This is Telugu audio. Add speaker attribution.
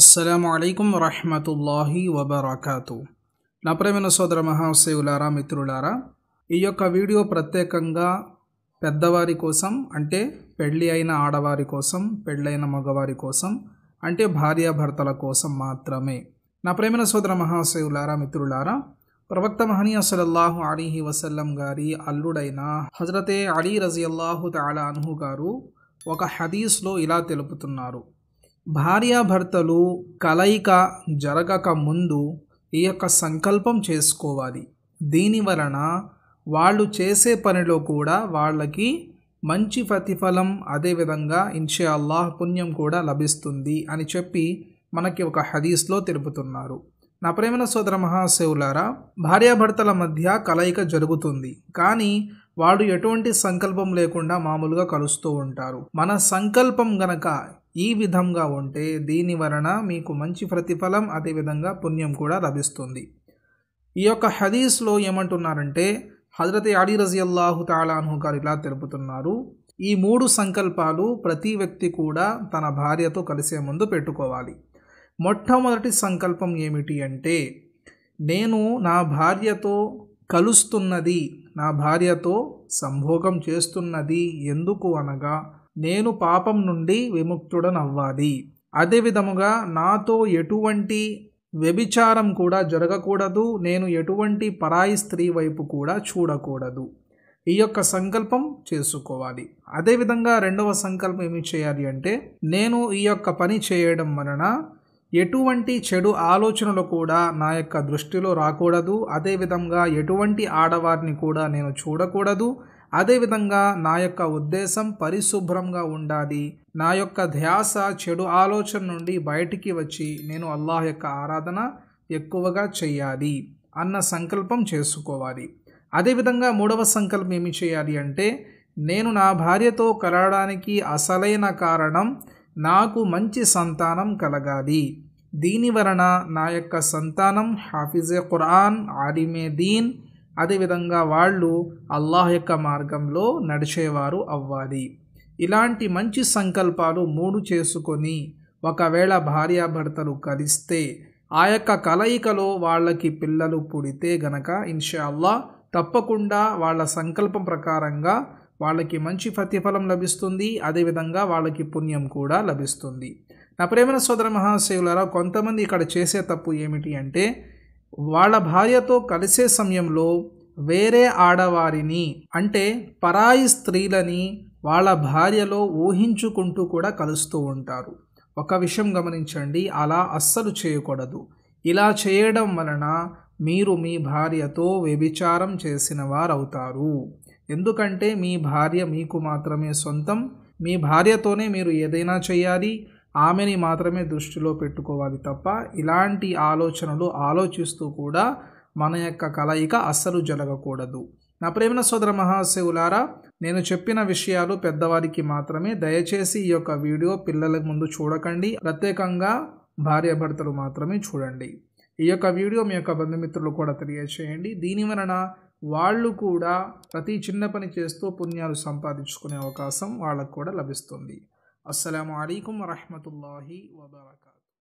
Speaker 1: అస్సలం అయికం వరహమతుల్లాహి వబర్కాతు నా ప్రేమైన సోదర మహాశివులారా మిత్రులారా ఈ యొక్క వీడియో ప్రత్యేకంగా పెద్దవారి కోసం అంటే పెళ్ళి అయిన ఆడవారి కోసం పెళ్ళైన మగవారి కోసం అంటే భార్యాభర్తల కోసం మాత్రమే నా ప్రేమైన సోదర మహాశివులారా మిత్రులారా ప్రవక్త మహనీయ సలల్లాహు అలీహి వసల్లం గారి అల్లుడైన హజరతే అలీ రజియల్లాహు తాలా అన్హు గారు ఒక హదీస్లో ఇలా తెలుపుతున్నారు భార్యాభర్తలు కలయిక జరగక ముందు ఈ యొక్క సంకల్పం చేసుకోవాలి దీని వలన వాళ్ళు చేసే పనిలో కూడా వాళ్ళకి మంచి ప్రతిఫలం అదేవిధంగా ఇన్షే అల్లాహ్ పుణ్యం కూడా లభిస్తుంది అని చెప్పి మనకి ఒక హదీస్లో తెలుపుతున్నారు నా ప్రేమన సోదర మహాశివులారా భార్యాభర్తల మధ్య కలయిక జరుగుతుంది కానీ వాళ్ళు ఎటువంటి సంకల్పం లేకుండా మామూలుగా కలుస్తూ ఉంటారు మన సంకల్పం గనక ఈ విధంగా ఉంటే దీని వలన మీకు మంచి ప్రతిఫలం అదేవిధంగా పుణ్యం కూడా లభిస్తుంది ఈ యొక్క హదీస్లో ఏమంటున్నారంటే హజరత్ అడి రజియల్లాహు తాళాను గారు ఇలా తెలుపుతున్నారు ఈ మూడు సంకల్పాలు ప్రతి వ్యక్తి కూడా తన భార్యతో కలిసే ముందు పెట్టుకోవాలి మొట్టమొదటి సంకల్పం ఏమిటి అంటే నేను నా భార్యతో కలుస్తున్నది నా భార్యతో సంభోగం చేస్తున్నది ఎందుకు అనగా నేను పాపం నుండి విముక్తుడనవ్వాలి అదే విధముగా నాతో ఎటువంటి వ్యభిచారం కూడా జరగకూడదు నేను ఎటువంటి పరాయి స్త్రీ వైపు కూడా చూడకూడదు ఈ యొక్క సంకల్పం చేసుకోవాలి అదేవిధంగా రెండవ సంకల్పం ఏమి చేయాలి అంటే నేను ఈ యొక్క పని చేయడం వలన ఎటువంటి చెడు ఆలోచనలు కూడా నా యొక్క దృష్టిలో రాకూడదు అదేవిధంగా ఎటువంటి ఆడవారిని కూడా నేను చూడకూడదు అదేవిధంగా నా యొక్క ఉద్దేశం పరిశుభ్రంగా ఉండాలి నా యొక్క ధ్యాస చెడు ఆలోచన నుండి బయటికి వచ్చి నేను అల్లాహ్ యొక్క ఆరాధన ఎక్కువగా చేయాలి అన్న సంకల్పం చేసుకోవాలి అదేవిధంగా మూడవ సంకల్పం ఏమి చేయాలి అంటే నేను నా భార్యతో కలవడానికి అసలైన కారణం నాకు మంచి సంతానం కలగాలి దీని వలన నా యొక్క సంతానం హాఫిజే ఖురాన్ ఆలిమే దీన్ అదేవిధంగా వాళ్ళు అల్లాహ్ యొక్క మార్గంలో నడిచేవారు అవ్వాలి ఇలాంటి మంచి సంకల్పాలు మూడు చేసుకొని ఒకవేళ భార్యాభర్తలు కలిస్తే ఆ యొక్క కలయికలో వాళ్ళకి పిల్లలు పుడితే గనక ఇన్షాల్లా తప్పకుండా వాళ్ళ సంకల్పం ప్రకారంగా వాళ్ళకి మంచి ప్రతిఫలం లభిస్తుంది అదేవిధంగా వాళ్ళకి పుణ్యం కూడా లభిస్తుంది నా ప్రేమన సోదర మహాశివులారా కొంతమంది ఇక్కడ చేసే తప్పు ఏమిటి అంటే వాళ్ళ భార్యతో కలిసే సమయంలో వేరే ఆడవారిని అంటే పరాయి స్త్రీలని వాళ్ళ భార్యలో ఊహించుకుంటూ కూడా కలుస్తూ ఉంటారు ఒక విషయం గమనించండి అలా అస్సలు చేయకూడదు ఇలా చేయడం వలన మీరు మీ భార్యతో వ్యభిచారం చేసిన వారవుతారు ఎందుకంటే మీ భార్య మీకు మాత్రమే సొంతం మీ భార్యతోనే మీరు ఏదైనా చేయాలి ఆమెని మాత్రమే దృష్టిలో పెట్టుకోవాలి తప్ప ఇలాంటి ఆలోచనలు ఆలోచిస్తూ కూడా మన యొక్క కలయిక అస్సలు జరగకూడదు నా ప్రేమన సోదర మహాశివులారా నేను చెప్పిన విషయాలు పెద్దవారికి మాత్రమే దయచేసి ఈ యొక్క వీడియో పిల్లల ముందు చూడకండి ప్రత్యేకంగా భార్యాభర్తలు మాత్రమే చూడండి ఈ యొక్క వీడియో మీ యొక్క బంధుమిత్రులు కూడా తెలియచేయండి దీని వలన వాళ్ళు కూడా ప్రతి చిన్న పని చేస్తూ పుణ్యాలు సంపాదించుకునే అవకాశం వాళ్ళకు కూడా లభిస్తుంది అస్సలం అయికం వరహమతుల్లాహి వబర్కా